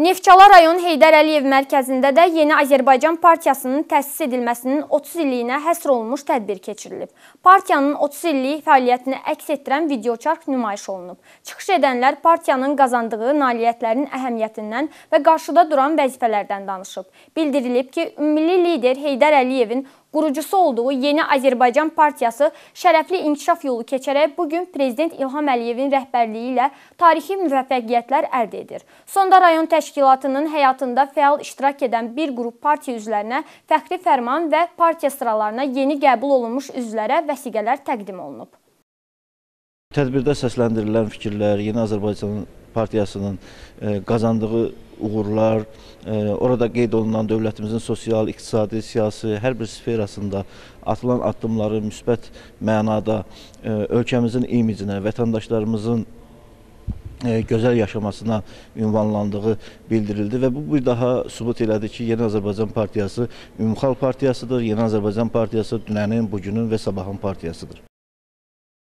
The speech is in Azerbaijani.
Neftçala rayon Heydər Əliyev mərkəzində də Yeni Azərbaycan Partiyasının təsis edilməsinin 30 illiyinə həsr olunmuş tədbir keçirilib. Partiyanın 30 illik fəaliyyətini əks etdirən videoçarx nümayiş olunub. Çıxış edənlər partiyanın qazandığı nailiyyətlərin əhəmiyyətindən və qarşıda duran vəzifələrdən danışıb. Bildirilib ki, ümmili lider Heydər Əliyevin qurucusu olduğu Yeni Azərbaycan Partiyası şərəfli inkişaf yolu keçərək bu gün prezident İlham Əliyevin rəhbərliyi ilə tarixi müvəffəqiyyətlər əldə edir. Sonda rayon təşkilatının həyatında fəal iştirak edən bir qrup partiya üzvlərinə fəxri fərman və partiya sıralarına yeni qəbul olunmuş üzvlərə vəsiqələr təqdim olunub. Tədbirdə səsləndirilən fikirlər, Yeni Azərbaycan Partiyasının e, qazandığı uğurlar, orada qeyd olunan dövlətimizin sosial, iqtisadi, siyasi hər bir sferasında atılan addımları müsbət mənada e, ölkəmizin imicinə, vətəndaşlarımızın e, gözəl yaşamasına ünvanlandığı bildirildi və bu bir daha sübut elədi ki, Yeni Azərbaycan Partiyası Ümumxalq Partiyasıdır, Yeni Azərbaycan Partiyası dünənin, bugünün və sabahın partiyasıdır.